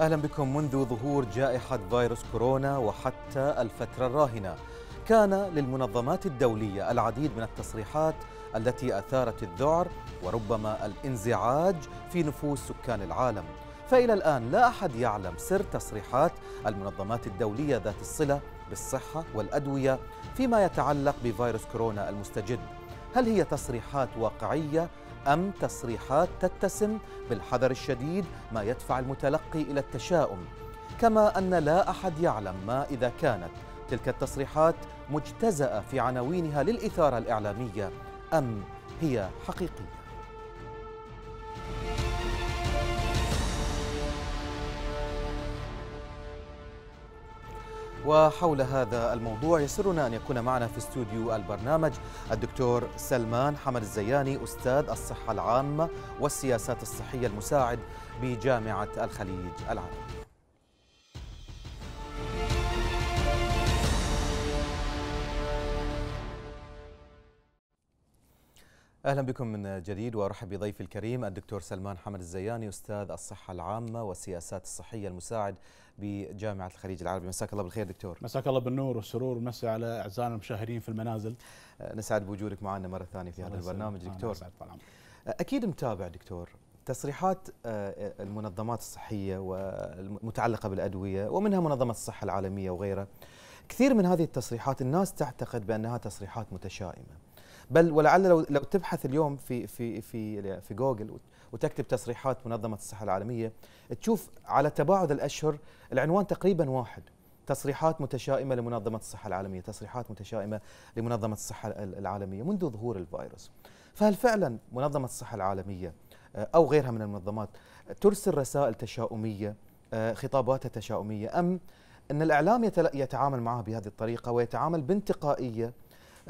أهلا بكم منذ ظهور جائحة فيروس كورونا وحتى الفترة الراهنة كان للمنظمات الدولية العديد من التصريحات التي أثارت الذعر وربما الانزعاج في نفوس سكان العالم فإلى الآن لا أحد يعلم سر تصريحات المنظمات الدولية ذات الصلة بالصحة والأدوية فيما يتعلق بفيروس كورونا المستجد هل هي تصريحات واقعية أم تصريحات تتسم بالحذر الشديد ما يدفع المتلقي إلى التشاؤم كما أن لا أحد يعلم ما إذا كانت تلك التصريحات مجتزأة في عناوينها للإثارة الإعلامية أم هي حقيقية وحول هذا الموضوع يسرنا أن يكون معنا في استوديو البرنامج الدكتور سلمان حمد الزياني أستاذ الصحة العامة والسياسات الصحية المساعد بجامعة الخليج العربي اهلا بكم من جديد وارحب بضيفي الكريم الدكتور سلمان حمد الزياني استاذ الصحه العامه والسياسات الصحيه المساعد بجامعه الخليج العربي مساك الله بالخير دكتور مساك الله بالنور والسرور ومسي على اعزائنا المشاهدين في المنازل أه، نسعد بوجودك معنا مره ثانيه في هذا البرنامج دكتور أه، اكيد متابع دكتور تصريحات أه، المنظمات الصحيه والمتعلقه بالادويه ومنها منظمه الصحه العالميه وغيرها كثير من هذه التصريحات الناس تعتقد بانها تصريحات متشائمه بل ولعل لو لو تبحث اليوم في في في في جوجل وتكتب تصريحات منظمه الصحه العالميه تشوف على تباعد الاشهر العنوان تقريبا واحد تصريحات متشائمه لمنظمه الصحه العالميه، تصريحات متشائمه لمنظمه الصحه العالميه منذ ظهور الفيروس. فهل فعلا منظمه الصحه العالميه آه، او غيرها من المنظمات ترسل رسائل تشاؤميه، آه، خطاباتها تشاؤميه ام ان الاعلام يتعامل معها بهذه الطريقه ويتعامل بانتقائيه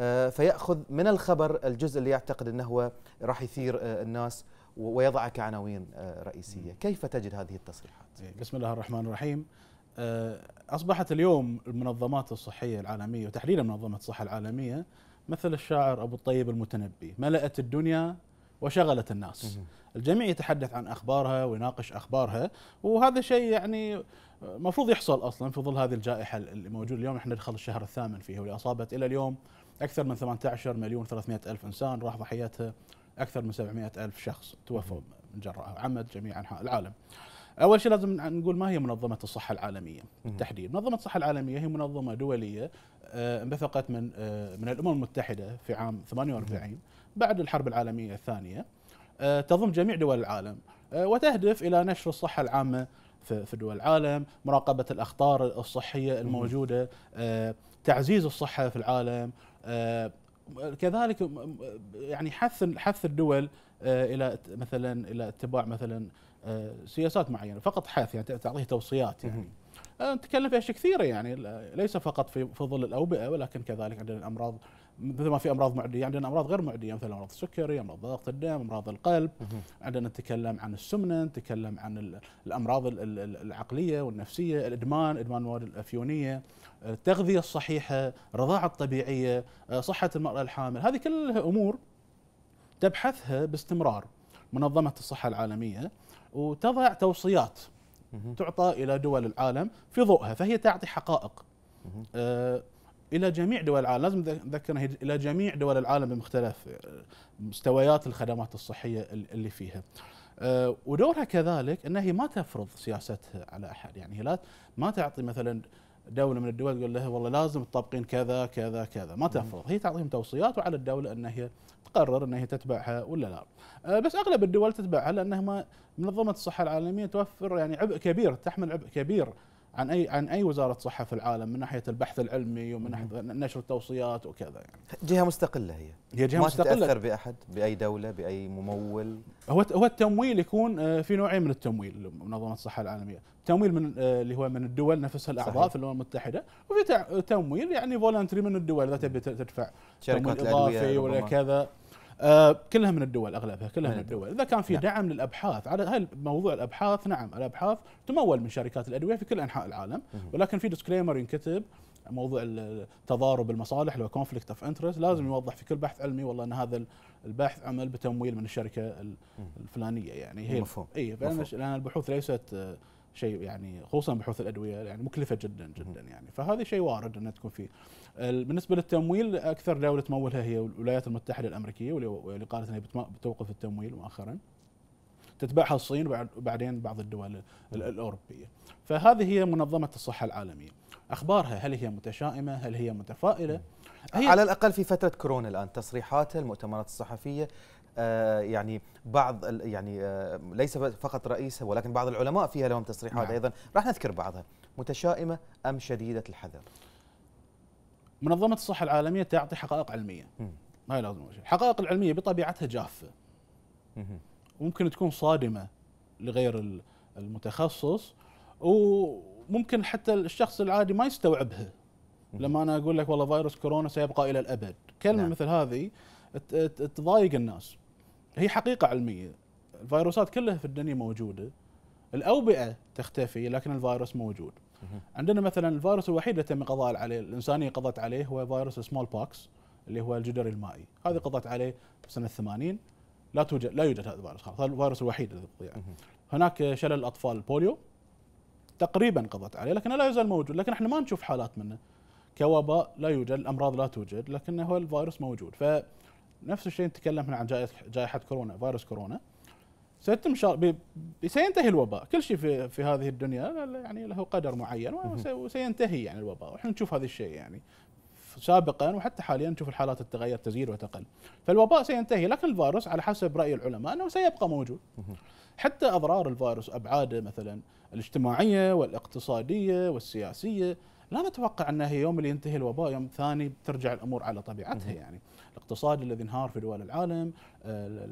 آه، فيأخذ من الخبر الجزء اللي يعتقد أنه هو راح يثير آه، الناس ويضعه كعناوين آه، رئيسية كيف تجد هذه التصريحات؟ إيه، بسم الله الرحمن الرحيم أصبحت اليوم المنظمات الصحية العالمية وتحديدا منظمة الصحة العالمية مثل الشاعر أبو الطيب المتنبي ملأت الدنيا وشغلت الناس الجميع يتحدث عن أخبارها ويناقش أخبارها وهذا شيء يعني مفروض يحصل أصلا في ظل هذه الجائحة اللي موجودة اليوم احنا ندخل الشهر الثامن فيها واللي أصابت إلى اليوم أكثر من 18 مليون 300 ألف إنسان راح ضحيتها أكثر من 700 ألف شخص توفوا من جراء عمد جميع أنحاء العالم أول شيء لازم نقول ما هي منظمة الصحة العالمية بالتحديد منظمة الصحة العالمية هي منظمة دولية آه، انبثقت من آه، من الأمم المتحدة في عام 48 بعد الحرب العالمية الثانية آه، تضم جميع دول العالم وتهدف إلى نشر الصحة العامة في دول العالم مراقبة الأخطار الصحية الموجودة آه، تعزيز الصحة في العالم آه، كذلك يعني حث حث الدول آه، الى مثلا الى اتباع مثلا سياسات معينه فقط حث يعني تعطيه توصيات يعني نتكلم في اشياء كثيره يعني ليس فقط في في ظل الاوبئه ولكن كذلك عندنا الامراض مثل ما في امراض معديه عندنا امراض غير معديه مثل امراض السكري، امراض ضغط الدم، امراض القلب، عندنا نتكلم عن السمنه، نتكلم عن الامراض العقليه والنفسيه، الادمان، ادمان المواد الافيونيه، التغذيه الصحيحه، الرضاعه الطبيعيه، آه، صحه المراه الحامل، هذه كلها امور تبحثها باستمرار منظمه الصحه العالميه وتضع توصيات تعطى الى دول العالم في ضوءها، فهي تعطي حقائق. الى جميع دول العالم لازم نذكر الى جميع دول العالم بمختلف آه، مستويات الخدمات الصحيه اللي فيها آه، ودورها كذلك انها هي ما تفرض سياستها على احد يعني هي لا ما تعطي مثلا دوله من الدول تقول لها والله لازم تطبقين كذا كذا كذا ما تفرض هي تعطيهم توصيات وعلى الدوله ان هي تقرر ان هي تتبعها ولا لا آه، بس اغلب الدول تتبعها لانها منظمه الصحه العالميه توفر يعني عبء كبير تحمل عبء كبير عن اي عن اي وزاره صحه في العالم من ناحيه البحث العلمي ومن ناحيه نشر التوصيات وكذا يعني جهه مستقله هي هي جهه ما مستقله ما تتاثر باحد باي دوله باي ممول هو هو التمويل يكون آه، في نوعين من التمويل منظمه الصحه العالميه تمويل من آه، اللي هو من الدول نفسها الاعضاء صحيح. في الامم المتحده وفي تمويل يعني فولنتري من الدول اذا تبي تدفع شركات اضافي ولا كذا آه، كلها من الدول اغلبها كلها من الدول اذا كان في نعم. دعم للابحاث على هاي موضوع الابحاث نعم الابحاث تمول من شركات الادويه في كل انحاء العالم ولكن في ديسكليمر ينكتب موضوع التضارب المصالح لو كونفليكت اوف انترست لازم يوضح في كل بحث علمي والله ان هذا البحث عمل بتمويل من الشركه الفلانيه يعني هي مفهوم اي لان البحوث ليست آه، شيء يعني خصوصا بحوث الادويه يعني مكلفه جدا جدا يعني فهذا شيء وارد انه تكون فيه بالنسبه للتمويل اكثر دوله تمولها هي الولايات المتحده الامريكيه واللي قالت انها بتوقف التمويل مؤخرا تتبعها الصين وبعدين بعض الدول الاوروبيه فهذه هي منظمه الصحه العالميه اخبارها هل هي متشائمه هل هي متفائله هي على الاقل في فتره كورونا الان تصريحاتها المؤتمرات الصحفيه آه، يعني بعض يعني آه، ليس فقط رئيسها ولكن بعض العلماء فيها لهم تصريحات نعم. ايضا راح نذكر بعضها متشائمه ام شديده الحذر منظمه الصحه العالميه تعطي حقائق علميه هاي لازم شيء الحقائق العلميه بطبيعتها جافه وممكن تكون صادمه لغير المتخصص وممكن حتى الشخص العادي ما يستوعبها لما انا اقول لك والله فيروس كورونا سيبقى الى الابد كلمه نعم. مثل هذه تضايق الناس هي حقيقه علميه الفيروسات كلها في الدنيا موجوده الاوبئه تختفي لكن الفيروس موجود عندنا مثلا الفيروس الوحيد اللي تم قضاء عليه الانسانيه قضت عليه هو فيروس سمول بوكس اللي هو الجدر المائي هذه قضت عليه سنه 80 لا توجد لا يوجد هذا الفيروس خلاص هذا الفيروس الوحيد الذي قضي عليه هناك شلل الاطفال البوليو تقريبا قضت عليه لكنه لا يزال موجود لكن احنا ما نشوف حالات منه كوباء لا يوجد الامراض لا توجد لكن هو الفيروس موجود فنفس الشيء نتكلم هنا عن جائحه كورونا فيروس كورونا ستم شهر سينتهي الوباء كل شيء في, في هذه الدنيا يعني له قدر معين وسينتهي يعني الوباء واحنا نشوف هذا الشيء يعني سابقا وحتى حاليا نشوف الحالات التغير تزيد وتقل فالوباء سينتهي لكن الفيروس على حسب راي العلماء انه سيبقى موجود حتى اضرار الفيروس ابعاده مثلا الاجتماعيه والاقتصاديه والسياسيه لا نتوقع انها يوم اللي ينتهي الوباء يوم ثاني بترجع الامور على طبيعتها يعني الاقتصاد الذي انهار في دول العالم آه،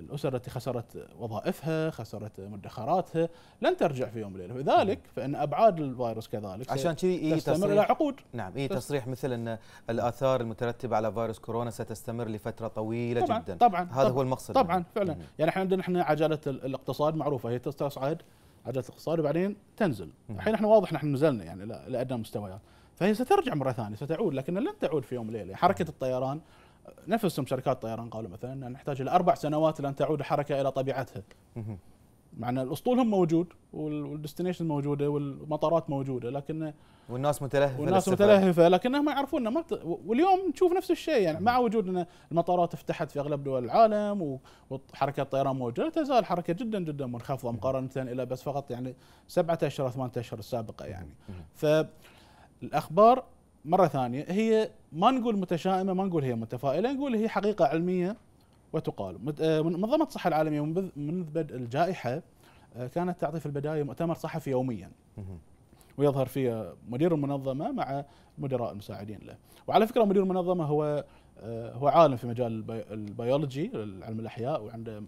الأسر التي خسرت وظائفها خسرت مدخراتها لن ترجع في يوم وليلة لذلك نعم. فإن أبعاد الفيروس كذلك عشان كذي إيه تستمر إلى عقود نعم إيه تصريح مثل أن الآثار المترتبة على فيروس كورونا ستستمر لفترة طويلة طبعًا جدا طبعا هذا طبعًا هو المقصد طبعا نعم. فعلا مم. يعني احنا عندنا احنا عجلة الاقتصاد معروفة هي تصعد عجله الاقتصاد وبعدين تنزل الحين احنا واضح نحن نزلنا يعني لادنى مستويات فهي سترجع مره ثانيه ستعود لكن لن تعود في يوم ليلة حركه الطيران نفسهم شركات الطيران قالوا مثلا أن نحتاج الى اربع سنوات لان تعود الحركه الى طبيعتها مع ان الاسطول هم موجود والديستنيشن موجوده والمطارات موجوده لكن والناس متلهفه والناس متلهفه لكنهم يعرفون ما واليوم نشوف نفس الشيء يعني مع وجود ان المطارات فتحت في اغلب دول العالم وحركه الطيران موجوده تزال حركه جدا جدا منخفضه مقارنه الى بس فقط يعني سبعة اشهر ثمانية اشهر السابقه يعني ف الاخبار مره ثانيه هي ما نقول متشائمه ما نقول هي متفائله نقول هي حقيقه علميه وتقال آه، منظمه الصحه العالميه منذ بدء الجائحه آه، كانت تعطي في البدايه مؤتمر صحفي يوميا ويظهر فيه مدير المنظمه مع مدراء المساعدين له وعلى فكره مدير المنظمه هو آه، هو عالم في مجال البيولوجي علم الاحياء وعنده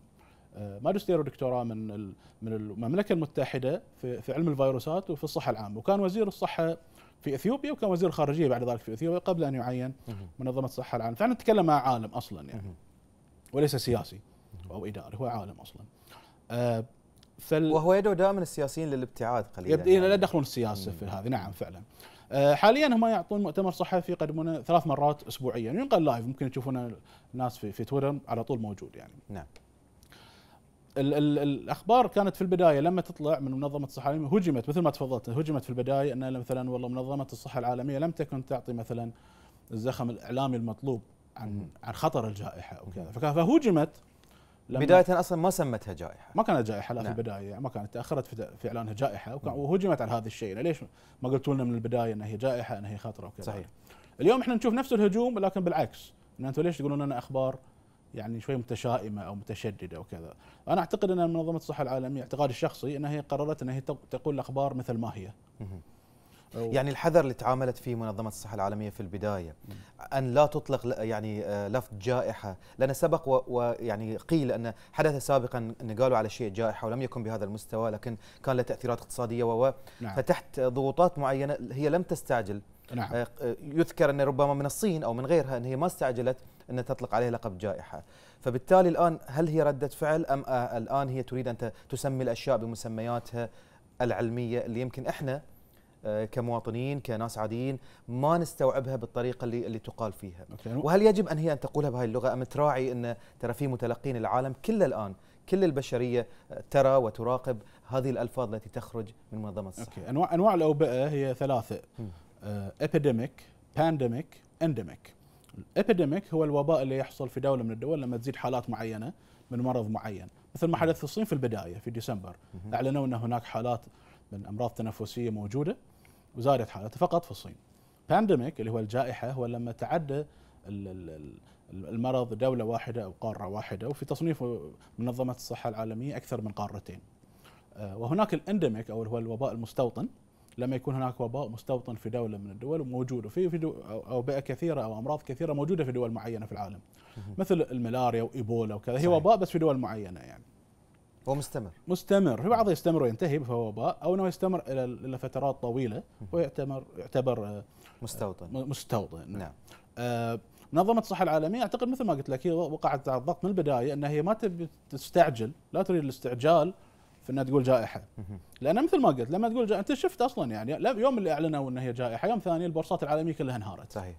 ماجستير ودكتوراه من من المملكه المتحده في علم الفيروسات وفي الصحه العامه وكان وزير الصحه في اثيوبيا وكان وزير خارجيه بعد ذلك في اثيوبيا قبل ان يعين منظمه الصحه العالميه، فاحنا نتكلم مع عالم اصلا يعني وليس سياسي او اداري هو عالم اصلا. آه فال وهو يدعو دائما السياسيين للابتعاد قليلا يبدو يعني. لا يدخلون السياسه في هذه نعم فعلا. آه، حاليا هم يعطون مؤتمر صحفي يقدمونه ثلاث مرات اسبوعيا ينقل لايف ممكن تشوفونه الناس في, في تويتر على طول موجود يعني. نعم. ال ال الاخبار كانت في البدايه لما تطلع من منظمه الصحه العالميه هجمت مثل ما تفضلت هجمت في البدايه ان مثلا والله منظمه الصحه العالميه لم تكن تعطي مثلا الزخم الاعلامي المطلوب عن عن خطر الجائحه وكذا فهجمت بداية اصلا ما سمتها جائحة ما كانت جائحة لا نعم. في البداية ما كانت تأخرت في, اعلانها جائحة وهجمت على هذا الشيء ليش ما قلتوا لنا من البداية انها هي جائحة انها هي خطرة وكذا صحيح اليوم احنا نشوف نفس الهجوم لكن بالعكس ان انتم ليش تقولون لنا اخبار يعني شوي متشائمه او متشدده وكذا. انا اعتقد ان منظمه الصحه العالميه اعتقادي الشخصي انها هي قررت انها هي تقول الاخبار مثل ما هي. يعني الحذر اللي تعاملت فيه منظمه الصحه العالميه في البدايه ان لا تطلق يعني آه، لفظ جائحه لان سبق ويعني قيل ان حدث سابقا ان قالوا على شيء جائحه ولم يكن بهذا المستوى لكن كان له تاثيرات اقتصاديه و نعم. فتحت ضغوطات معينه هي لم تستعجل نعم. آه، يذكر ان ربما من الصين او من غيرها ان هي ما استعجلت أن تطلق عليه لقب جائحة فبالتالي الآن هل هي ردة فعل أم آه، الآن هي تريد أن تسمي الأشياء بمسمياتها العلمية اللي يمكن إحنا آه، كمواطنين كناس عاديين ما نستوعبها بالطريقه اللي اللي تقال فيها وهل يجب ان هي ان تقولها بهذه اللغه ام تراعي ان ترى في متلقين العالم كله الان كل البشريه آه، ترى وتراقب هذه الالفاظ التي تخرج من منظمه الصحه أوكي. انواع انواع الاوبئه هي ثلاثه ابيديميك بانديميك انديميك الابيديميك هو الوباء اللي يحصل في دوله من الدول لما تزيد حالات معينه من مرض معين مثل ما حدث في الصين في البدايه في ديسمبر اعلنوا ان هناك حالات من امراض تنفسيه موجوده وزادت حالات فقط في الصين بانديميك اللي هو الجائحه هو لما تعدى المرض دولة واحدة أو قارة واحدة وفي تصنيف منظمة الصحة العالمية أكثر من قارتين آه، وهناك الاندميك أو هو الوباء المستوطن لما يكون هناك وباء مستوطن في دوله من الدول موجوده في في اوبئه كثيره او امراض كثيره موجوده في دول معينه في العالم مثل الملاريا وايبولا وكذا هي وباء بس في دول معينه يعني هو مستمر مستمر في بعضه يستمر وينتهي فهو وباء او انه يستمر الى الى فترات طويله ويعتبر يعتبر آه، مستوطن مستوطن نعم منظمة آه، الصحة العالمية أعتقد مثل ما قلت لك هي وقعت على الضغط من البداية أنها هي ما تبي تستعجل لا تريد الاستعجال في انها تقول جائحه لان مثل ما قلت لما تقول جائحة انت شفت اصلا يعني يوم اللي اعلنوا ان هي جائحه يوم ثاني البورصات العالميه كلها انهارت صحيح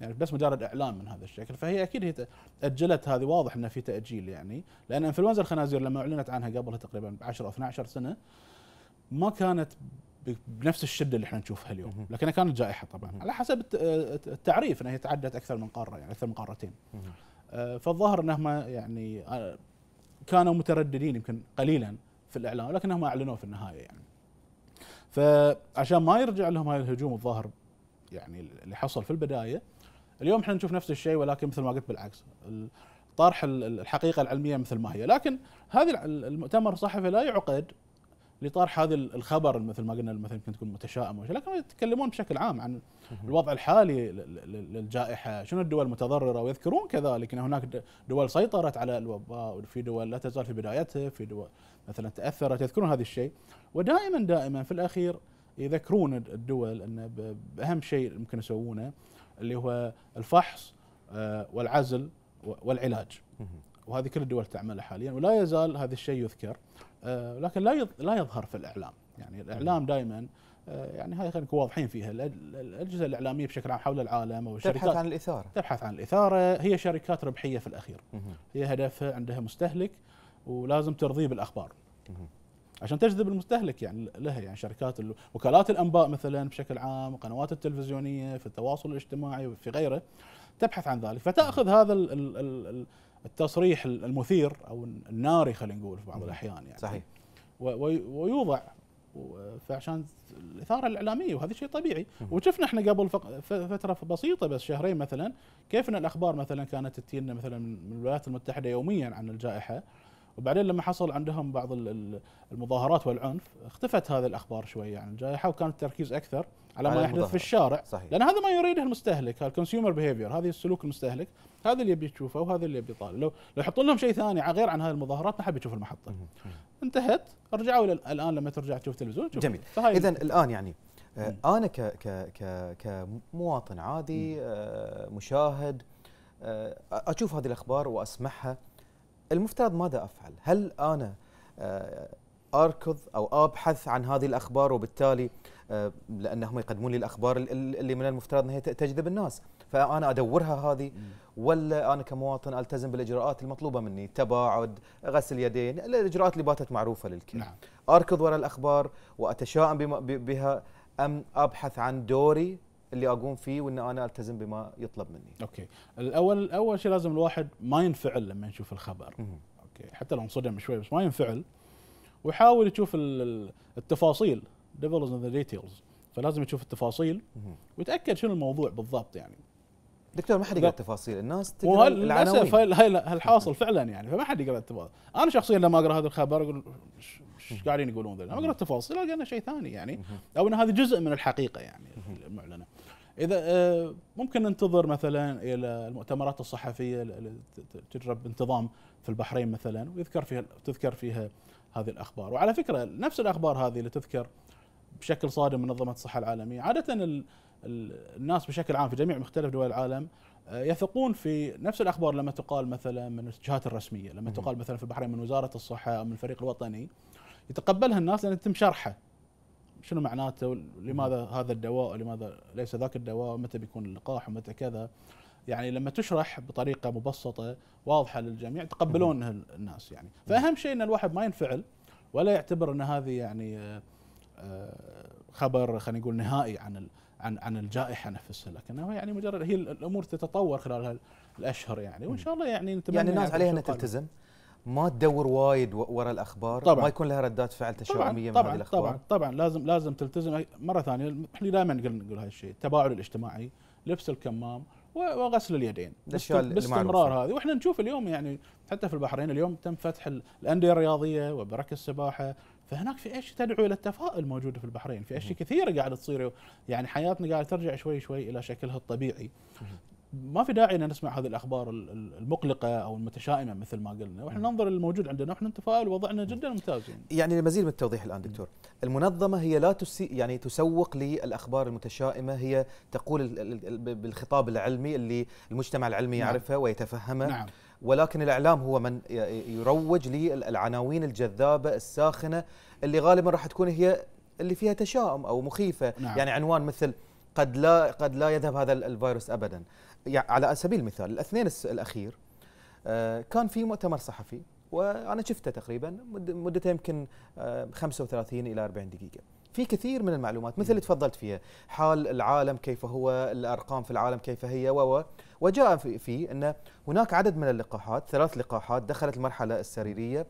يعني بس مجرد اعلان من هذا الشكل فهي اكيد هي اجلت هذه واضح انه في تاجيل يعني لان انفلونزا الخنازير لما اعلنت عنها قبلها تقريبا 10 او 12 سنه ما كانت بنفس الشده اللي احنا نشوفها اليوم لكنها كانت جائحه طبعا على حسب التعريف انها تعدت اكثر من قاره يعني اكثر من قارتين آه، فالظاهر انهم يعني آه، كانوا مترددين يمكن قليلا في الاعلان ولكنهم اعلنوه في النهايه يعني فعشان ما يرجع لهم هاي الهجوم الظاهر يعني اللي حصل في البدايه اليوم احنا نشوف نفس الشيء ولكن مثل ما قلت بالعكس طرح الحقيقه العلميه مثل ما هي لكن هذه المؤتمر الصحفي لا يعقد لطرح هذا الخبر مثل ما قلنا مثلا يمكن تكون متشائم لكن يتكلمون بشكل عام عن الوضع الحالي للجائحه، شنو الدول المتضرره ويذكرون كذلك ان هناك دول سيطرت على الوباء وفي دول لا تزال في بدايتها، في دول مثلا تاثرت يذكرون هذا الشيء، ودائما دائما في الاخير يذكرون الدول ان باهم شيء ممكن يسوونه اللي هو الفحص آه، والعزل والعلاج. وهذه كل الدول تعملها حاليا ولا يزال هذا الشيء يذكر آه، لكن لا لا يظهر في الاعلام يعني الاعلام دائما آه، يعني هاي خلينا نكون واضحين فيها الاجهزه الاعلاميه بشكل عام حول العالم او الشركات تبحث عن الاثاره تبحث عن الاثاره هي شركات ربحيه في الاخير هي هدفها عندها مستهلك ولازم ترضيه بالاخبار عشان تجذب المستهلك يعني لها يعني شركات وكالات الانباء مثلا بشكل عام وقنوات التلفزيونيه في التواصل الاجتماعي وفي غيره تبحث عن ذلك فتاخذ هذا ال ال ال التصريح المثير او الناري خلينا نقول في بعض الاحيان يعني صحيح ويوضع فعشان الاثاره الاعلاميه وهذا شيء طبيعي وشفنا احنا قبل فتره بسيطه بس شهرين مثلا كيف ان الاخبار مثلا كانت تجينا مثلا من الولايات المتحده يوميا عن الجائحه وبعدين لما حصل عندهم بعض المظاهرات والعنف اختفت هذه الاخبار شويه عن يعني. الجائحه وكان التركيز اكثر على ما يحدث في الشارع صحيح. لان هذا ما يريده المستهلك الكونسيومر بيهيفير هذه السلوك المستهلك هذا اللي يبي تشوفه وهذا اللي يبي يطالب لو لو يحطون لهم شيء ثاني غير عن هذه المظاهرات ما حد يشوف المحطه انتهت رجعوا الان لما ترجع تشوف تلفزيون تشوف جميل اذا الان يعني آه، انا ك ك ك كمواطن عادي آه، مشاهد آه، اشوف هذه الاخبار واسمعها المفترض ماذا افعل؟ هل انا آه، اركض او ابحث عن هذه الاخبار وبالتالي آه، لانهم يقدمون لي الاخبار اللي من المفترض انها تجذب الناس، فانا ادورها هذه ولا انا كمواطن التزم بالاجراءات المطلوبه مني، تباعد، غسل يدين، الاجراءات اللي باتت معروفه للكل. نعم. اركض وراء الاخبار واتشائم بها ام ابحث عن دوري اللي اقوم فيه وان انا التزم بما يطلب مني. اوكي، الاول اول شيء لازم الواحد ما ينفعل لما يشوف الخبر. اوكي، حتى لو انصدم شوي بس ما ينفعل ويحاول يشوف التفاصيل ديفلز ان ذا ديتيلز فلازم يشوف التفاصيل ويتاكد شنو الموضوع بالضبط يعني. دكتور ما حد يقرا التفاصيل الناس تقرا للاسف الحاصل فعلا يعني فما حد يقرا التفاصيل انا شخصيا لما اقرا هذا الخبر اقول ايش قاعدين يقولون اقرا التفاصيل اقرا انه شيء ثاني يعني او ان هذا جزء من الحقيقه يعني المعلنه اذا آه، ممكن ننتظر مثلا الى المؤتمرات الصحفيه تجرى بانتظام في البحرين مثلا ويذكر فيها تذكر فيها هذه الاخبار وعلى فكره نفس الاخبار هذه اللي تذكر بشكل صادم منظمه الصحه العالميه عاده الناس بشكل عام في جميع مختلف دول العالم آه، يثقون في نفس الاخبار لما تقال مثلا من الجهات الرسميه لما تقال مثلا في البحرين من وزاره الصحه او من الفريق الوطني يتقبلها الناس لان تم شرحه شنو معناته لماذا هذا الدواء لماذا ليس ذاك الدواء متى بيكون اللقاح ومتى كذا يعني لما تشرح بطريقه مبسطه واضحه للجميع تقبلون الناس يعني فاهم شيء ان الواحد ما ينفعل ولا يعتبر ان هذه يعني آه، آه، خبر خلينا نقول نهائي عن عن عن الجائحه نفسها لكنها يعني مجرد هي الامور تتطور خلال الاشهر يعني وان شاء الله يعني نتمنى يعني الناس عليها انها تلتزم ما تدور وايد ورا الاخبار طبعا ما يكون لها ردات فعل تشاؤميه من هذه الاخبار طبعا طبعا لازم لازم تلتزم مره ثانيه احنا دائما نقول نقول هذا الشيء التباعد الاجتماعي لبس الكمام وغسل اليدين الاشياء باستمرار هذه واحنا نشوف اليوم يعني حتى في البحرين اليوم تم فتح الانديه الرياضيه وبرك السباحه فهناك في اشياء تدعو الى التفاؤل موجوده في البحرين، في اشياء كثيره قاعده تصير يعني حياتنا قاعده ترجع شوي شوي الى شكلها الطبيعي. ما في داعي ان نسمع هذه الاخبار المقلقه او المتشائمه مثل ما قلنا، واحنا ننظر للموجود عندنا واحنا نتفائل وضعنا جدا ممتاز يعني. يعني لمزيد من التوضيح الان دكتور، المنظمه هي لا تسي يعني تسوق للاخبار المتشائمه، هي تقول بالخطاب العلمي اللي المجتمع العلمي نعم. يعرفه ويتفهمه نعم. ولكن الاعلام هو من يروج للعناوين الجذابه الساخنه اللي غالبا راح تكون هي اللي فيها تشاؤم او مخيفه، نعم. يعني عنوان مثل قد لا قد لا يذهب هذا الفيروس ابدا يعني على سبيل المثال الاثنين الاخير آه، كان في مؤتمر صحفي وانا شفته تقريبا مدته يمكن 35 آه، الى 40 دقيقه في كثير من المعلومات مثل اللي تفضلت فيها حال العالم كيف هو الارقام في العالم كيف هي و وجاء في ان هناك عدد من اللقاحات ثلاث لقاحات دخلت المرحله السريريه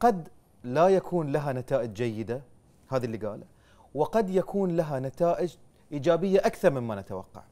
قد لا يكون لها نتائج جيده هذا اللي قاله وقد يكون لها نتائج ايجابيه اكثر مما نتوقع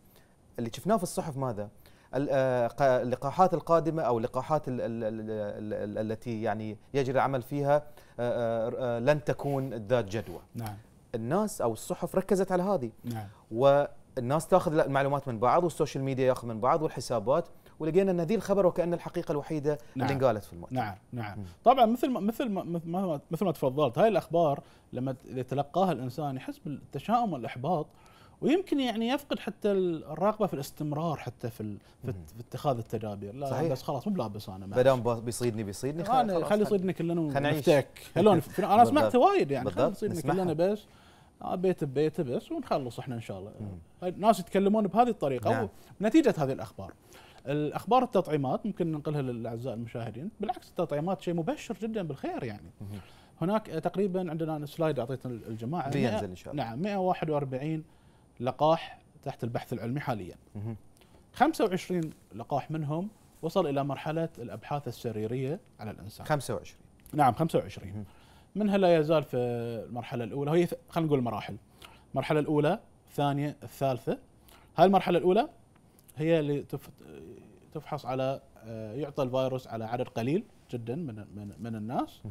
اللي شفناه في الصحف ماذا؟ آه، اللقاحات القادمة أو اللقاحات التي يعني يجري العمل فيها آه، آه، لن تكون ذات جدوى نعم. الناس أو الصحف ركزت على هذه نعم. والناس تأخذ المعلومات من بعض والسوشيال ميديا يأخذ من بعض والحسابات ولقينا ان ذي الخبر وكان الحقيقه الوحيده نعم. اللي انقالت في المؤتمر نعم نعم طبعا مثل ما مثل ما مثل ما تفضلت هاي الاخبار لما يتلقاها الانسان يحس بالتشاؤم والاحباط ويمكن يعني يفقد حتى الرغبه في الاستمرار حتى في في, اتخاذ التدابير لا صحيح. بس خلاص مو بلابس انا ما دام بيصيدني بيصيدني خلاص خلي يصيدني كلنا ونفتك انا سمعت وايد يعني خلي يصيدني كلنا بس آه، بيت ببيت بس ونخلص احنا ان شاء الله ناس يتكلمون بهذه الطريقه نعم. نتيجه هذه الاخبار الاخبار التطعيمات ممكن ننقلها للاعزاء المشاهدين بالعكس التطعيمات شيء مبشر جدا بالخير يعني هناك آه، تقريبا عندنا سلايد اعطيته الجماعه بينزل ان شاء الله نعم 141 لقاح تحت البحث العلمي حاليا 25 لقاح منهم وصل إلى مرحلة الأبحاث السريرية على الإنسان 25 نعم 25 منها لا يزال في المرحلة الأولى هي خلينا نقول مراحل المرحلة الأولى الثانية الثالثة هاي المرحلة الأولى هي اللي تفحص على آه، يعطى الفيروس على عدد قليل جدا من من, من الناس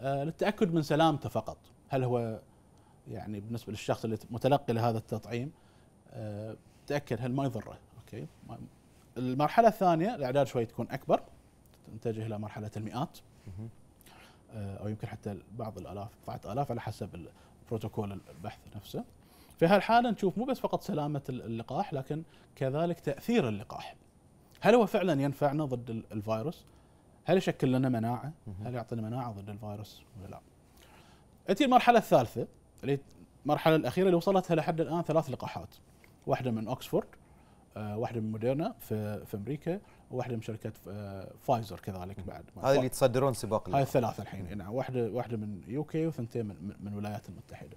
آه، للتأكد من سلامته فقط هل هو يعني بالنسبه للشخص اللي متلقي لهذا التطعيم آه، تاكد هل ما يضره اوكي المرحله الثانيه الاعداد شوي تكون اكبر تتجه الى مرحله المئات آه، او يمكن حتى بعض الالاف بضعه الاف على حسب بروتوكول البحث نفسه في هالحاله نشوف مو بس فقط سلامه اللقاح لكن كذلك تاثير اللقاح هل هو فعلا ينفعنا ضد الفيروس هل يشكل لنا مناعه هل يعطينا مناعه ضد الفيروس ولا لا تأتي المرحله الثالثه المرحله الاخيره اللي وصلتها لحد الان ثلاث لقاحات واحده من اوكسفورد آه، واحده من موديرنا في في امريكا وواحده من شركه آه، فايزر كذلك بعد هذه اللي تصدرون سباق هاي الثلاثه الحين نعم يعني واحده واحده من يو كي وثنتين من, من الولايات المتحده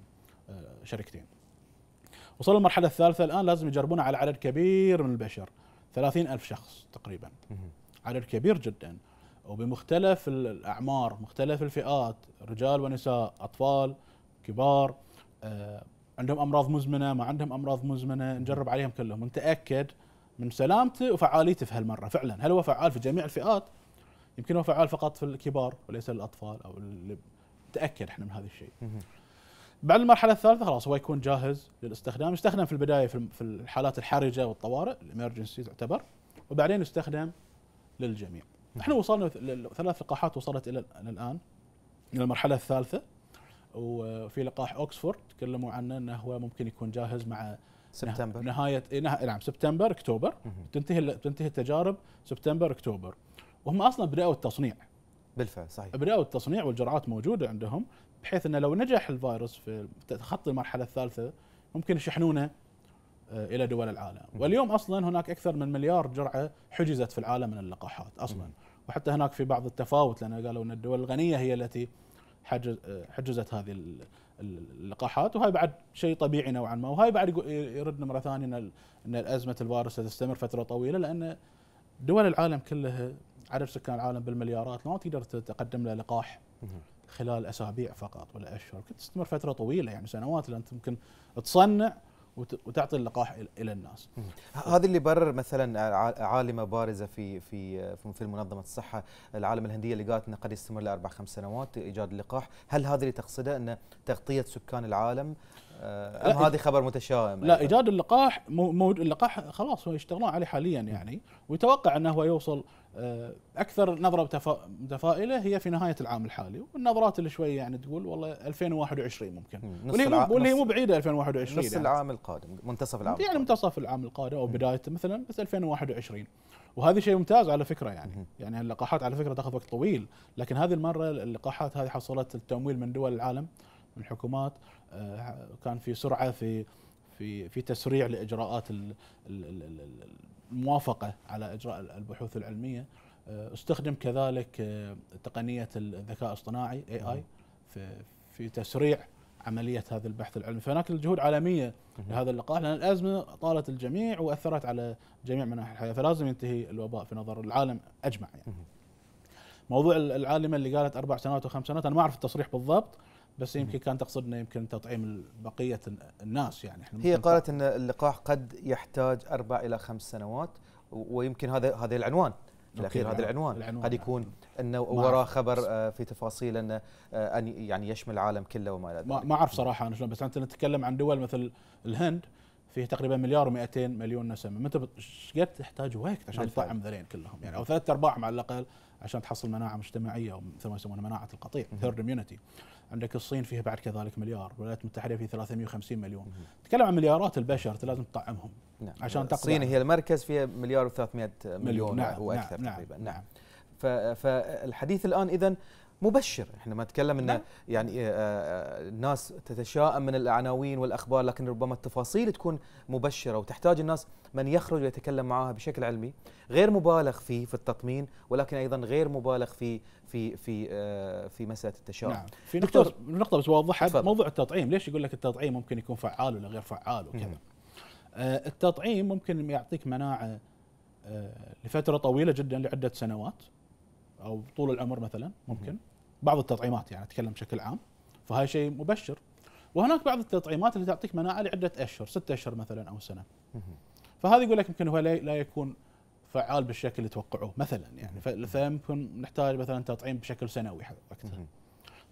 آه، شركتين وصلوا المرحله الثالثه الان لازم يجربونها على عدد كبير من البشر ثلاثين ألف شخص تقريبا عدد كبير جدا وبمختلف الاعمار مختلف الفئات رجال ونساء اطفال كبار آه، عندهم امراض مزمنه ما عندهم امراض مزمنه نجرب عليهم كلهم ونتاكد من سلامته وفعاليته في هالمره فعلا هل هو فعال في جميع الفئات يمكن هو فعال فقط في الكبار وليس للاطفال او اللي تاكد احنا من هذا الشيء بعد المرحله الثالثه خلاص هو يكون جاهز للاستخدام يستخدم في البدايه في الحالات الحرجه والطوارئ الامرجنسي تعتبر وبعدين يستخدم للجميع احنا وصلنا ثلاث لقاحات وصلت الى الان الى المرحله الثالثه وفي لقاح اوكسفورد تكلموا عنه انه هو ممكن يكون جاهز مع سبتمبر نهايه نعم نعم سبتمبر اكتوبر تنتهي تنتهي التجارب سبتمبر اكتوبر وهم اصلا بداوا التصنيع بالفعل صحيح بداوا التصنيع والجرعات موجوده عندهم بحيث انه لو نجح الفيروس في تخطي المرحله الثالثه ممكن يشحنونه آه، الى دول العالم واليوم اصلا هناك اكثر من مليار جرعه حجزت في العالم من اللقاحات اصلا وحتى هناك في بعض التفاوت لان قالوا ان الدول الغنيه هي التي آه، حجزت هذه اللقاحات وهذا بعد شيء طبيعي نوعا ما وهذا بعد يردنا مره ثانيه ان ازمه الفيروس ستستمر فتره طويله لان دول العالم كلها عدد سكان العالم بالمليارات ما تقدر تقدم له لقاح خلال اسابيع فقط ولا اشهر تستمر فتره طويله يعني سنوات لان ممكن تصنع وتعطي اللقاح الى الناس. هذا اللي برر مثلا عالمه بارزه في في في منظمه الصحه العالم الهنديه اللي قالت انه قد يستمر لاربع خمس سنوات ايجاد اللقاح، هل هذا اللي تقصده ان تغطيه سكان العالم ام هذه خبر متشائم لا ايجاد اللقاح موجود اللقاح خلاص يشتغلون عليه حاليا يعني ويتوقع انه هو يوصل آه، اكثر نظره متفائله هي في نهايه العام الحالي والنظرات اللي شوي يعني تقول والله 2021 ممكن واللي مو واللي مو بعيده 2021 نص يعني. العام القادم منتصف العام يعني منتصف العام القادم او بدايه مثلا بس 2021 وهذا شيء ممتاز على فكره يعني يعني اللقاحات على فكره تاخذ وقت طويل لكن هذه المره اللقاحات هذه حصلت التمويل من دول العالم من حكومات آه، كان في سرعه في في في تسريع لاجراءات الموافقه على اجراء البحوث العلميه آه، استخدم كذلك آه، تقنيه الذكاء الاصطناعي اي اي في تسريع عمليه هذا البحث العلمي، فهناك الجهود عالميه لهذا اللقاح لان الازمه طالت الجميع واثرت على جميع مناحي الحياه، فلازم ينتهي الوباء في نظر العالم اجمع يعني. موضوع العالمه اللي قالت اربع سنوات وخمس سنوات انا ما اعرف التصريح بالضبط بس يمكن كان تقصدنا يمكن تطعيم بقيه الناس يعني احنا هي قالت ان اللقاح قد يحتاج اربع الى خمس سنوات ويمكن هذا هذا العنوان الاخير هذا العنوان, العنوان قد يكون انه وراه خبر آه، في تفاصيل انه آه، ان يعني يشمل العالم كله وما الى ذلك ما اعرف صراحه انا شلون بس انت نتكلم عن دول مثل الهند فيه تقريبا مليار و200 مليون نسمه متى ايش قد تحتاج وقت عشان تطعم ذلين كلهم يعني او ثلاث ارباعهم على الاقل عشان تحصل مناعه مجتمعيه او مثل ما يسمونها مناعه القطيع ثيرد اميونيتي عندك الصين فيها بعد كذلك مليار الولايات المتحده فيها 350 مليون تتكلم عن مليارات البشر لازم تطعمهم نعم. عشان تقدر الصين هي المركز فيها مليار و300 مليون, مليون نعم واكثر نعم تقريبا نعم, نعم. فالحديث الان اذا مبشر احنا ما نتكلم ان نعم. يعني آه، آه، الناس تتشائم من العناوين والاخبار لكن ربما التفاصيل تكون مبشره وتحتاج الناس من يخرج ويتكلم معها بشكل علمي غير مبالغ فيه في التطمين ولكن ايضا غير مبالغ في في في آه، في مساله التشاؤم نعم. في نقطه نقطه بس واوضحها موضوع التطعيم ليش يقول لك التطعيم ممكن يكون فعال ولا غير فعال وكذا التطعيم ممكن يعطيك مناعه لفتره طويله جدا لعده سنوات او طول العمر مثلا ممكن بعض التطعيمات يعني اتكلم بشكل عام فهذا شيء مبشر وهناك بعض التطعيمات اللي تعطيك مناعه لعده اشهر ستة اشهر مثلا او سنه فهذا يقول لك يمكن هو لا يكون فعال بالشكل اللي توقعوه مثلا يعني فيمكن نحتاج مثلا تطعيم بشكل سنوي اكثر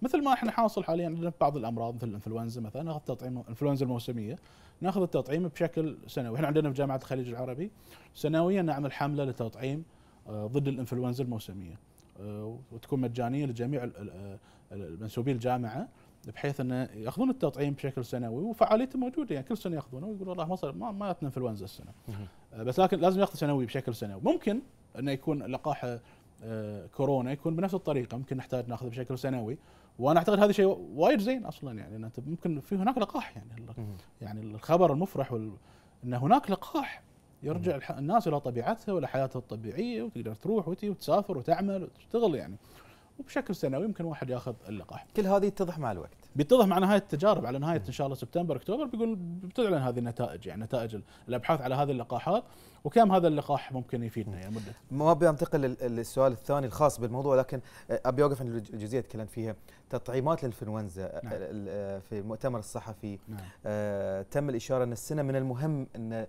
مثل ما احنا حاصل حاليا عندنا بعض الامراض مثل الانفلونزا مثلا ناخذ تطعيم الانفلونزا الموسميه ناخذ التطعيم بشكل سنوي، احنا عندنا في جامعه الخليج العربي سنويا نعمل حمله لتطعيم آه، ضد الانفلونزا الموسميه. آه، وتكون مجانيه لجميع آه، المنسوبين الجامعه بحيث انه ياخذون التطعيم بشكل سنوي وفعاليته موجوده يعني كل سنه ياخذونه ويقول والله ما صار ما جاتنا انفلونزا السنه آه، بس لكن لازم ياخذ سنوي بشكل سنوي ممكن انه يكون لقاح كورونا يكون بنفس الطريقه ممكن نحتاج ناخذه بشكل سنوي وانا اعتقد هذا شيء وايد زين اصلا يعني انت ممكن في هناك لقاح يعني يعني الخبر المفرح وال... ان هناك لقاح يرجع الح... الناس الى طبيعتها والى حياتها الطبيعيه وتقدر تروح وتي وتسافر وتعمل وتشتغل يعني وبشكل سنوي يمكن واحد ياخذ اللقاح. كل هذه تتضح مع الوقت. بيتضح مع نهايه التجارب على نهايه ان شاء الله سبتمبر اكتوبر بيقول بتعلن هذه النتائج يعني نتائج الابحاث على هذه اللقاحات وكم هذا اللقاح ممكن يفيدنا يعني مده ما ابي انتقل للسؤال الثاني الخاص بالموضوع لكن ابي اوقف عند الجزئيه تكلم فيها تطعيمات الانفلونزا نعم. آه، آه، في المؤتمر الصحفي نعم. آه تم الاشاره ان السنه من المهم ان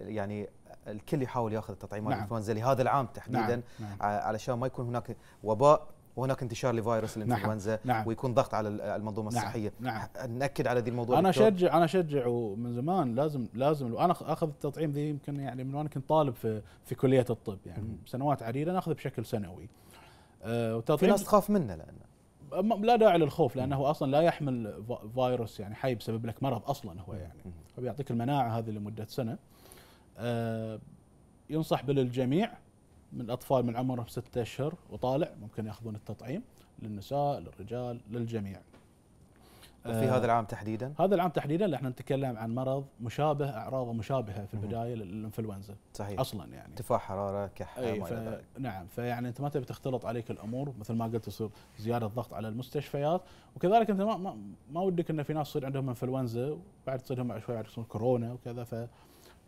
يعني الكل يحاول ياخذ التطعيمات نعم. الانفلونزا لهذا العام تحديدا نعم. نعم. علشان ما يكون هناك وباء وهناك انتشار لفيروس نعم، الانفلونزا نعم. نعم. ويكون ضغط على المنظومه نعم. الصحيه نعم. ناكد على ذي الموضوع انا اشجع انا اشجع ومن زمان لازم لازم انا اخذ التطعيم ذي يمكن يعني من وانا كنت طالب في في كليه الطب يعني م. سنوات عديده ناخذه بشكل سنوي أه في ناس تخاف منه لانه لا داعي للخوف لانه اصلا لا يحمل فيروس يعني حي بسبب لك مرض اصلا هو يعني فبيعطيك المناعه هذه لمده سنه أه ينصح بالجميع من الاطفال من عمرهم ستة اشهر وطالع ممكن ياخذون التطعيم للنساء للرجال للجميع. وفي هذا آه، العام تحديدا؟ هذا العام تحديدا احنا نتكلم عن مرض مشابه اعراضه مشابهه في البدايه للانفلونزا صحيح اصلا يعني ارتفاع حراره كحه أي ف... نعم فيعني انت ما تبي تختلط عليك الامور مثل ما قلت يصير زياده ضغط على المستشفيات وكذلك انت ما ما, ما ودك ان في ناس تصير عندهم انفلونزا وبعد تصير لهم شوي بعد كورونا وكذا ف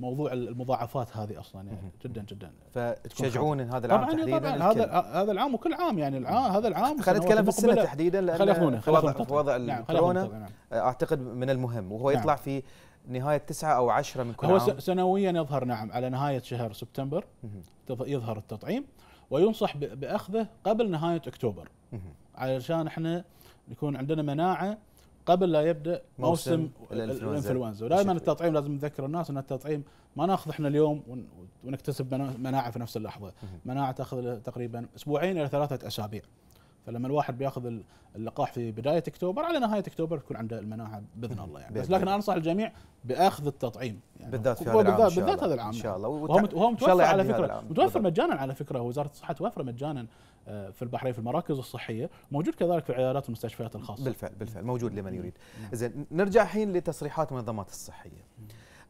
موضوع المضاعفات هذه اصلا يعني جدا جدا فتشجعون ان هذا العام طبعا طبعا هذا هذا العام وكل عام يعني العام هذا العام خلينا نتكلم في السنه تحديدا لان في وضع, في وضع الكورونا نعم اعتقد من المهم وهو نعم. يطلع نعم في نهايه تسعة او عشرة من كل هو عام سنويا يظهر نعم على نهايه شهر سبتمبر يظهر التطعيم وينصح باخذه قبل نهايه اكتوبر علشان احنا يكون عندنا مناعه قبل لا يبدا موسم, موسم الانفلونزا ودائما التطعيم لازم نذكر الناس ان التطعيم ما ناخذ احنا اليوم ونكتسب مناعه في نفس اللحظه، مناعه تاخذ تقريبا اسبوعين الى ثلاثه اسابيع. فلما الواحد بياخذ اللقاح في بدايه اكتوبر على نهايه اكتوبر تكون عنده المناعه باذن الله يعني بس لكن انا انصح الجميع باخذ التطعيم يعني بالذات في هذا العام بالذات, هذا العام ان شاء الله يعني. وهو, متوفر على يعني فكره متوفر مجانا على فكره وزاره الصحه توفر مجانا آه، في البحرين في المراكز الصحيه موجود كذلك في عيادات المستشفيات الخاصه بالفعل بالفعل موجود لمن يريد نعم. زين نرجع الحين لتصريحات المنظمات الصحيه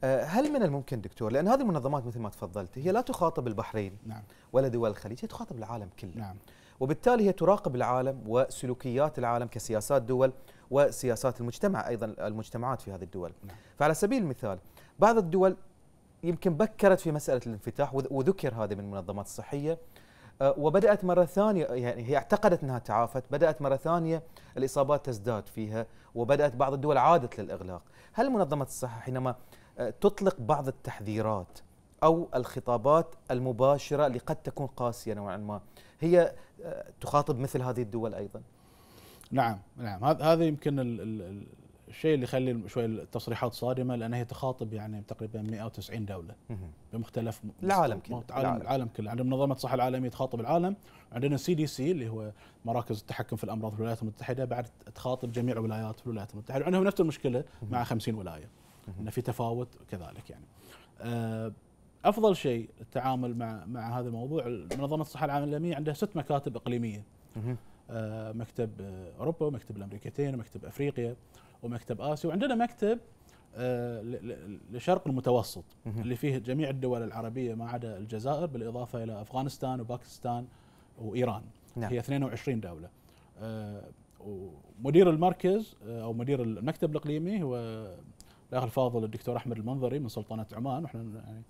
آه، هل من الممكن دكتور لان هذه المنظمات مثل ما تفضلت هي لا تخاطب البحرين نعم. ولا دول الخليج هي تخاطب العالم كله نعم. وبالتالي هي تراقب العالم وسلوكيات العالم كسياسات دول وسياسات المجتمع ايضا المجتمعات في هذه الدول نعم. فعلى سبيل المثال بعض الدول يمكن بكرت في مساله الانفتاح وذكر هذا من المنظمات الصحيه آه، وبدات مره ثانيه يعني هي اعتقدت انها تعافت بدات مره ثانيه الاصابات تزداد فيها وبدات بعض الدول عادت للاغلاق هل منظمه الصحه حينما آه، تطلق بعض التحذيرات او الخطابات المباشره اللي قد تكون قاسيه نوعا ما هي آه، تخاطب مثل هذه الدول ايضا نعم نعم هذا هذا يمكن الشيء اللي يخلي شوي التصريحات صارمه لان هي تخاطب يعني تقريبا 190 دوله بمختلف العالم كله العالم, العالم كله عندنا منظمه الصحه العالميه تخاطب العالم عندنا سي دي سي اللي هو مراكز التحكم في الامراض في الولايات المتحده بعد تخاطب جميع الولايات في الولايات المتحده عندهم نفس المشكله مع 50 ولايه ان في تفاوت كذلك يعني آه افضل شيء التعامل مع مع هذا الموضوع منظمه الصحه العالميه عندها ست مكاتب اقليميه آه، مكتب آه، اوروبا ومكتب الامريكتين ومكتب افريقيا ومكتب اسيا وعندنا مكتب آه، لشرق المتوسط اللي فيه جميع الدول العربيه ما عدا الجزائر بالاضافه الى افغانستان وباكستان وايران نعم. هي 22 دوله ومدير المركز او مدير المكتب الاقليمي هو الاخ الفاضل الدكتور احمد المنظري من سلطنه عمان واحنا يعني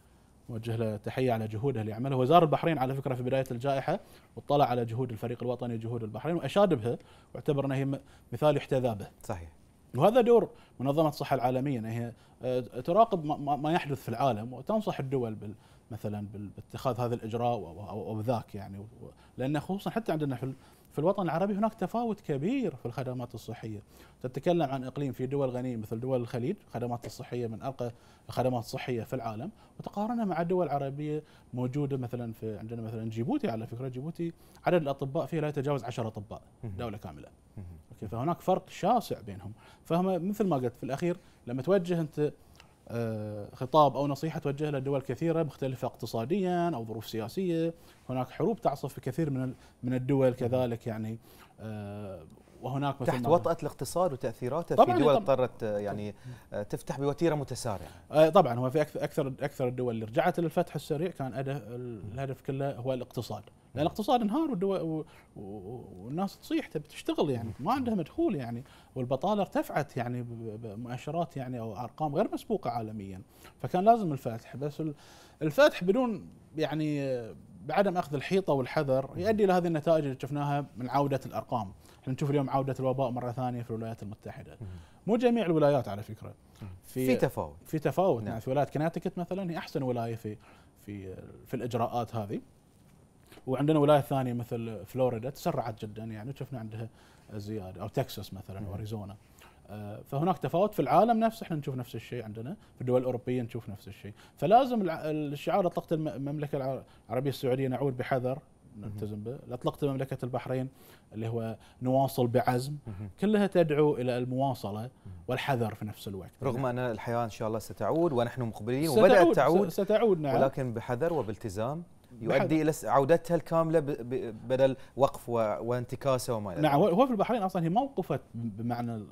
نوجه له تحيه على جهوده اللي عمله وزار البحرين على فكره في بدايه الجائحه واطلع على جهود الفريق الوطني وجهود البحرين واشاد بها واعتبر انها هي مثال يحتذى به. صحيح. وهذا دور منظمه الصحه العالميه ان هي آه، تراقب ما يحدث في العالم وتنصح الدول بال مثلا باتخاذ هذا الاجراء او ذاك يعني لان خصوصا حتى عندنا في في الوطن العربي هناك تفاوت كبير في الخدمات الصحيه تتكلم عن اقليم في دول غنيه مثل دول الخليج الخدمات الصحيه من ارقى الخدمات الصحيه في العالم وتقارنها مع الدول العربيه موجوده مثلا في عندنا مثلا جيبوتي على فكره جيبوتي عدد الاطباء فيها لا يتجاوز 10 اطباء دوله كامله اوكي فهناك فرق شاسع بينهم فهم مثل ما قلت في الاخير لما توجه انت آه، خطاب او نصيحه توجهها لدول كثيره مختلفه اقتصاديا او ظروف سياسيه، هناك حروب تعصف في كثير من من الدول كذلك يعني آه، وهناك مثل تحت وطأة الاقتصاد وتأثيراته في دول اضطرت يعني آه، تفتح بوتيرة متسارعة آه، طبعا هو في أكثر أكثر الدول اللي رجعت للفتح السريع كان الهدف كله هو الاقتصاد لأن الاقتصاد انهار والناس تصيح تبي تشتغل يعني ما عندها مدخول يعني والبطالة ارتفعت يعني بمؤشرات يعني أو أرقام غير مسبوقة عالميا فكان لازم الفتح بس الفتح بدون يعني آه، بعدم اخذ الحيطه والحذر يؤدي الى هذه النتائج اللي شفناها من عوده الارقام احنا نشوف اليوم عوده الوباء مره ثانيه في الولايات المتحده مو جميع الولايات على فكره في, في تفاوت في تفاوت نعم. يعني في ولايه كناتيكت مثلا هي احسن ولايه في في في الاجراءات هذه وعندنا ولايه ثانيه مثل فلوريدا تسرعت جدا يعني شفنا عندها زياده او تكساس مثلا واريزونا آه، فهناك تفاوت في العالم نفسه احنا نشوف نفس الشيء عندنا في الدول الاوروبيه نشوف نفس الشيء فلازم الشعار اطلقت المملكه العربيه السعوديه نعود بحذر نلتزم به أطلقت مملكة البحرين اللي هو نواصل بعزم كلها تدعو إلى المواصلة والحذر في نفس الوقت رغم أن الحياة إن شاء الله ستعود ونحن مقبلين وبدأت تعود ستعود نعم ولكن بحذر وبالتزام يؤدي الى عودتها الكامله بدل وقف وانتكاسه وما الى نعم هو في البحرين اصلا هي موقفت بمعنى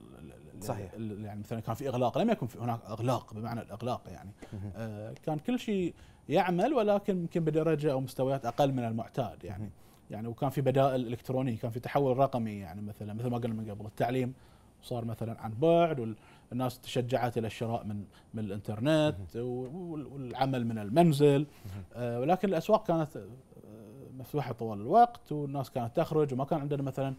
صحيح يعني مثلا كان في اغلاق لم يكن في هناك اغلاق بمعنى الاغلاق يعني آه كان كل شيء يعمل ولكن يمكن بدرجه او مستويات اقل من المعتاد يعني يعني وكان في بدائل الكترونيه كان في تحول رقمي يعني مثلا مثل ما قلنا من قبل التعليم صار مثلا عن بعد والناس تشجعت الى الشراء من من الانترنت والعمل من المنزل آه ولكن الاسواق كانت آه، مفتوحه طوال الوقت والناس كانت تخرج وما كان عندنا مثلا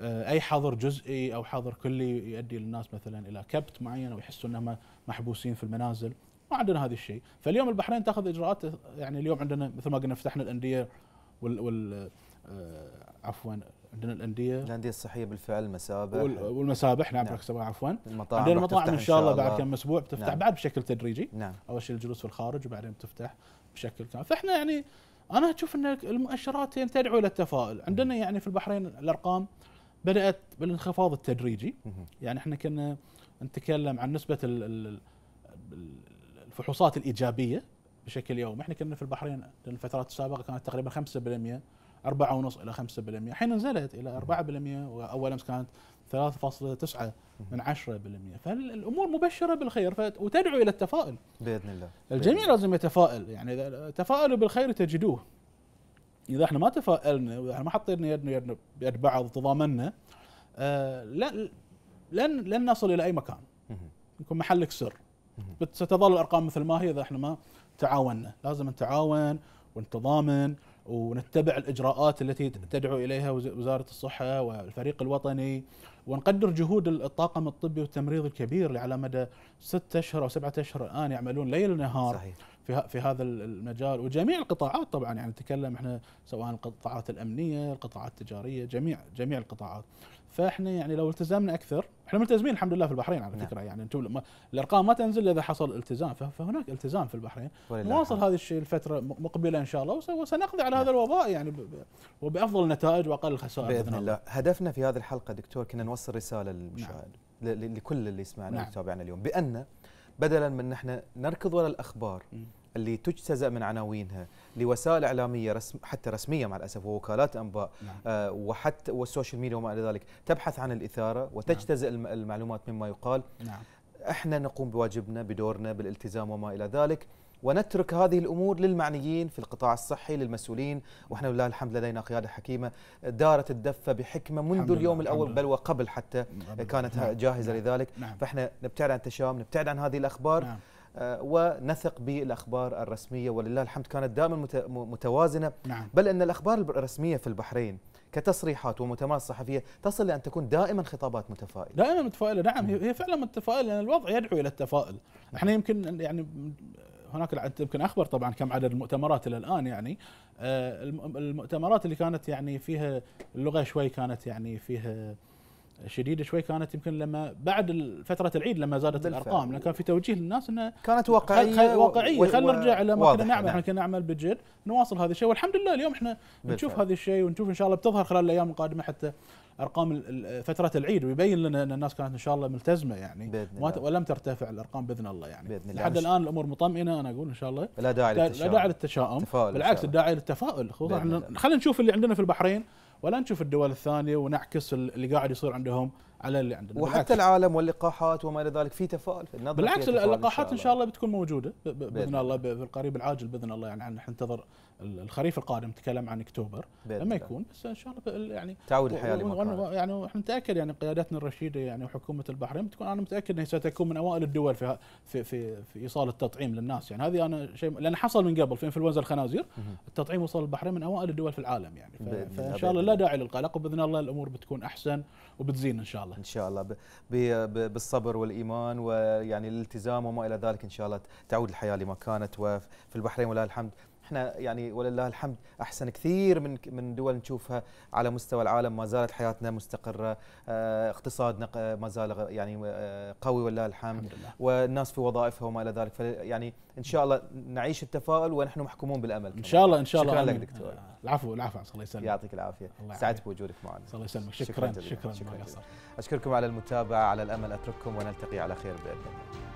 آه، اي حظر جزئي او حظر كلي يؤدي للناس مثلا الى كبت معين او يحسوا انهم محبوسين في المنازل ما عندنا هذا الشيء فاليوم البحرين تاخذ اجراءات يعني اليوم عندنا مثل ما قلنا فتحنا الانديه وال, وال آه، عفوا عندنا الانديه الانديه الصحيه بالفعل مسابح والمسابح نعم, نعم. عفوا المطاعم عندنا المطاعم ان شاء الله بعد كم اسبوع بتفتح نعم. بعد بشكل تدريجي نعم. اول شيء الجلوس في الخارج وبعدين بتفتح بشكل كامل فاحنا يعني انا اشوف ان المؤشرات تدعو الى التفاؤل عندنا يعني في البحرين الارقام بدات بالانخفاض التدريجي يعني احنا كنا نتكلم عن نسبه الفحوصات الايجابيه بشكل يومي احنا كنا في البحرين الفترات السابقه كانت تقريبا 5% 4.5 الى 5% الحين نزلت الى 4% واول امس كانت 3.9 من 10% فالامور مبشره بالخير وتدعو الى التفاؤل باذن الله الجميع لازم يتفائل يعني اذا تفائلوا بالخير تجدوه اذا احنا ما تفائلنا واذا احنا ما حطينا يدنا بيد بعض وتضامنا آه لن لن نصل الى اي مكان يكون محلك سر ستظل الارقام مثل ما هي اذا احنا ما تعاوننا لازم نتعاون ونتضامن ونتبع الاجراءات التي تدعو اليها وزاره الصحه والفريق الوطني ونقدر جهود الطاقم الطبي والتمريض الكبير اللي على مدى ستة اشهر او سبعة اشهر الان يعملون ليل نهار صحيح. في في هذا المجال وجميع القطاعات طبعا يعني نتكلم احنا سواء القطاعات الامنيه، القطاعات التجاريه، جميع جميع القطاعات. فاحنا يعني لو التزمنا اكثر، احنا ملتزمين الحمد لله في البحرين على نعم. فكره نعم. يعني انتم الارقام ما تنزل اذا حصل التزام فهناك التزام في البحرين. نواصل هذا الشيء الفتره مقبله ان شاء الله وسنقضي على نعم. هذا الوباء يعني وبافضل النتائج واقل الخسائر باذن الله. هدفنا في هذه الحلقه دكتور كنا نوصل رساله للمشاهد نعم. لكل اللي يسمعنا نعم. ويتابعنا اليوم بان بدلا من نحن نركض وراء الاخبار اللي تجتزأ من عناوينها لوسائل إعلامية رسم حتى رسمية مع الأسف ووكالات أنباء نعم. آه وحتى والسوشيال ميديا وما إلى ذلك تبحث عن الإثارة نعم. وتجتزأ نعم. المعلومات مما يقال نعم. احنا نقوم بواجبنا بدورنا بالالتزام وما إلى ذلك ونترك هذه الامور للمعنيين في القطاع الصحي للمسؤولين واحنا لله الحمد لدينا قياده حكيمه دارت الدفه بحكمه منذ اليوم الاول بل وقبل حتى نعم، نعم، كانت نعم، جاهزه نعم لذلك نعم فاحنا نبتعد عن التشاؤم نبتعد عن هذه الاخبار نعم آه، ونثق بالاخبار الرسميه ولله الحمد كانت دائما متوازنه نعم. بل ان الاخبار الرسميه في البحرين كتصريحات ومؤتمرات صحفيه تصل لان تكون دائما خطابات متفائله دائما متفائله نعم هي فعلا متفائله لان الوضع يدعو الى التفاؤل احنا يمكن يعني هناك العدد يمكن اخبر طبعا كم عدد المؤتمرات الى الان يعني آه، المؤتمرات اللي كانت يعني فيها اللغه شوي كانت يعني فيها شديده شوي كانت يمكن لما بعد فتره العيد لما زادت بالفعل. الارقام لان كان في توجيه للناس انه كانت واقعيه واقعيه و... خلينا نرجع الى ما كنا نعمل احنا نعم. كنا نعمل بجد نواصل هذا الشيء والحمد لله اليوم احنا بالفعل. نشوف هذا الشيء ونشوف ان شاء الله بتظهر خلال الايام القادمه حتى ارقام فتره العيد ويبين لنا ان الناس كانت ان شاء الله ملتزمه يعني بإذن ولم ترتفع الارقام باذن الله يعني بإذن الله لحد الان الامور مطمئنه انا اقول ان شاء الله لا داعي للتشاؤم لا داعي للتشاؤم بالعكس الداعي للتفاؤل خلينا نشوف اللي عندنا في البحرين ولا نشوف الدول الثانيه ونعكس اللي قاعد يصير عندهم على اللي عندنا وحتى بالعكس. العالم واللقاحات وما الى ذلك في تفاؤل في النظر بالعكس اللقاحات ان شاء الله, إن شاء الله بتكون موجوده باذن الله في القريب العاجل باذن الله يعني ننتظر الخريف القادم نتكلم عن اكتوبر لما يكون بس ان شاء الله يعني تعود الحياه يعني احنا متاكد يعني قيادتنا الرشيده يعني وحكومه البحرين بتكون انا متاكد انها ستكون من اوائل الدول في في في, في ايصال التطعيم للناس يعني هذه انا شيء لان حصل من قبل في انفلونزا الخنازير التطعيم وصل البحرين من اوائل الدول في العالم يعني فان شاء الله لا داعي للقلق وباذن الله الامور بتكون احسن وبتزين ان شاء الله ان شاء الله بالصبر والايمان ويعني الالتزام وما الى ذلك ان شاء الله تعود الحياه لما كانت وفي البحرين ولله الحمد احنا يعني ولله الحمد احسن كثير من من دول نشوفها على مستوى العالم ما زالت حياتنا مستقره اه اقتصادنا ما زال يعني آه، قوي ولله الحمد, الحمد لله. والناس في وظائفها وما الى ذلك يعني ان شاء الله نعيش التفاؤل ونحن محكومون بالامل ان شاء الله ان شاء الله شكرا لك دكتور العفو العفو الله يسلمك يعطيك العافيه سعدت بوجودك معنا الله يسلمك شكرا شكرا, شكرا, شكرا, شكرا اشكركم على المتابعه على الامل اترككم ونلتقي على خير باذن الله